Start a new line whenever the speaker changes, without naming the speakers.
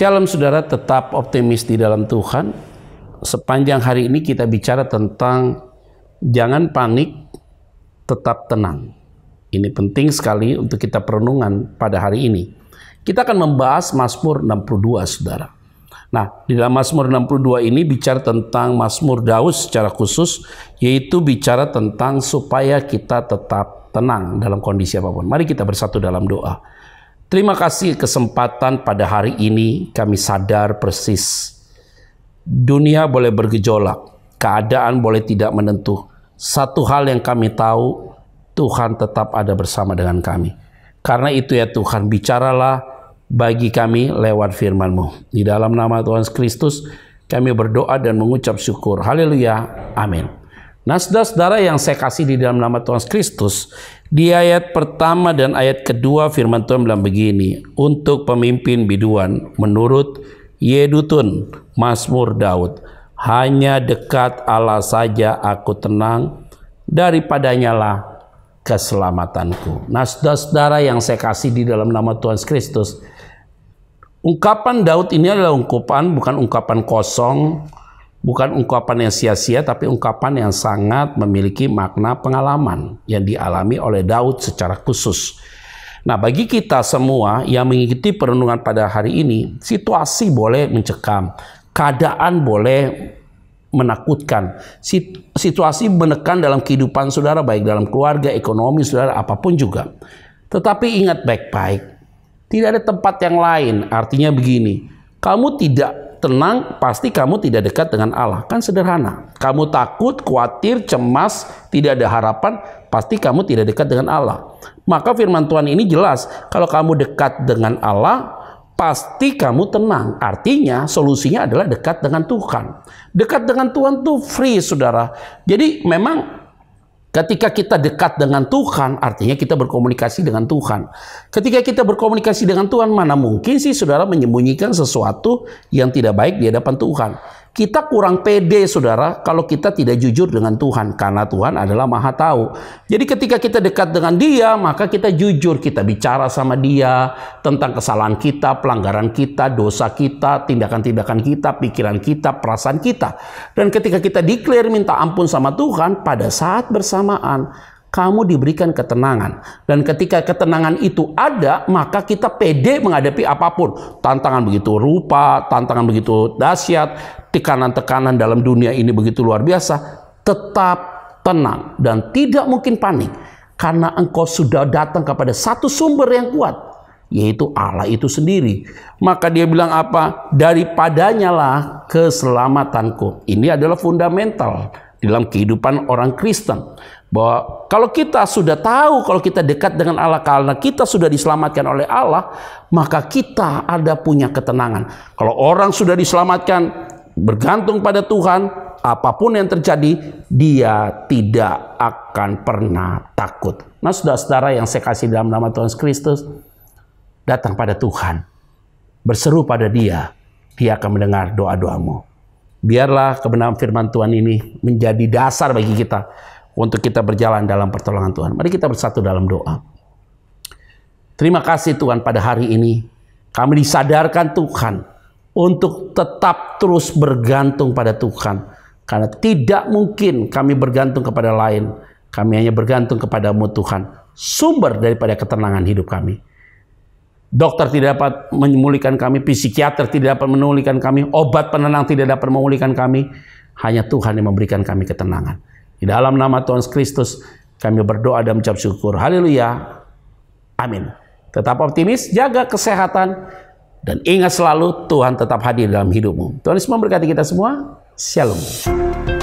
Shalom saudara tetap optimis di dalam Tuhan. Sepanjang hari ini kita bicara tentang jangan panik, tetap tenang. Ini penting sekali untuk kita perenungan pada hari ini. Kita akan membahas Mazmur 62 saudara. Nah, di dalam Mazmur 62 ini bicara tentang Mazmur Daus secara khusus, yaitu bicara tentang supaya kita tetap tenang dalam kondisi apapun. Mari kita bersatu dalam doa. Terima kasih kesempatan pada hari ini kami sadar persis. Dunia boleh bergejolak, keadaan boleh tidak menentu. Satu hal yang kami tahu, Tuhan tetap ada bersama dengan kami. Karena itu ya Tuhan, bicaralah bagi kami lewat firman-Mu. Di dalam nama Tuhan Kristus, kami berdoa dan mengucap syukur. Haleluya. Amin. Nah, saudara-saudara yang saya kasih di dalam nama Tuhan Kristus, di ayat pertama dan ayat kedua firman Tuhan bilang begini, untuk pemimpin biduan menurut Yedutun, Masmur Daud, hanya dekat Allah saja aku tenang, daripadanyalah keselamatanku. Nah, saudara-saudara yang saya kasih di dalam nama Tuhan Kristus, ungkapan Daud ini adalah ungkapan bukan ungkapan kosong, bukan ungkapan yang sia-sia tapi ungkapan yang sangat memiliki makna pengalaman yang dialami oleh Daud secara khusus. Nah, bagi kita semua yang mengikuti perenungan pada hari ini, situasi boleh mencekam, keadaan boleh menakutkan. Situasi menekan dalam kehidupan saudara baik dalam keluarga, ekonomi saudara apapun juga. Tetapi ingat baik-baik. Tidak ada tempat yang lain. Artinya begini, kamu tidak tenang pasti kamu tidak dekat dengan Allah. Kan sederhana. Kamu takut, khawatir, cemas, tidak ada harapan, pasti kamu tidak dekat dengan Allah. Maka firman Tuhan ini jelas, kalau kamu dekat dengan Allah, pasti kamu tenang. Artinya solusinya adalah dekat dengan Tuhan. Dekat dengan Tuhan tuh free, saudara. Jadi memang Ketika kita dekat dengan Tuhan, artinya kita berkomunikasi dengan Tuhan. Ketika kita berkomunikasi dengan Tuhan, mana mungkin sih saudara menyembunyikan sesuatu yang tidak baik di hadapan Tuhan? Kita kurang pede, saudara, kalau kita tidak jujur dengan Tuhan, karena Tuhan adalah Maha Tahu. Jadi, ketika kita dekat dengan Dia, maka kita jujur, kita bicara sama Dia tentang kesalahan kita, pelanggaran kita, dosa kita, tindakan-tindakan kita, pikiran kita, perasaan kita. Dan ketika kita declare minta ampun sama Tuhan, pada saat bersamaan kamu diberikan ketenangan. Dan ketika ketenangan itu ada, maka kita pede menghadapi apapun. Tantangan begitu rupa, tantangan begitu dahsyat, tekanan-tekanan dalam dunia ini begitu luar biasa. Tetap tenang dan tidak mungkin panik. Karena engkau sudah datang kepada satu sumber yang kuat, yaitu Allah itu sendiri. Maka dia bilang apa? Daripadanya lah keselamatanku. Ini adalah fundamental dalam kehidupan orang Kristen bahwa kalau kita sudah tahu kalau kita dekat dengan Allah karena kita sudah diselamatkan oleh Allah maka kita ada punya ketenangan kalau orang sudah diselamatkan bergantung pada Tuhan apapun yang terjadi dia tidak akan pernah takut nah sudah saudara yang saya kasih dalam nama Tuhan Kristus datang pada Tuhan berseru pada dia dia akan mendengar doa-doamu biarlah kebenaran firman Tuhan ini menjadi dasar bagi kita untuk kita berjalan dalam pertolongan Tuhan. Mari kita bersatu dalam doa. Terima kasih Tuhan pada hari ini kami disadarkan Tuhan untuk tetap terus bergantung pada Tuhan karena tidak mungkin kami bergantung kepada lain. Kami hanya bergantung kepadamu Tuhan, sumber daripada ketenangan hidup kami. Dokter tidak dapat memulihkan kami, psikiater tidak dapat memulihkan kami, obat penenang tidak dapat memulihkan kami. Hanya Tuhan yang memberikan kami ketenangan. Di dalam nama Tuhan Kristus kami berdoa dan mengucap syukur. Haleluya. Amin. Tetap optimis, jaga kesehatan, dan ingat selalu Tuhan tetap hadir dalam hidupmu. Tuhan Yesus memberkati kita semua. Shalom.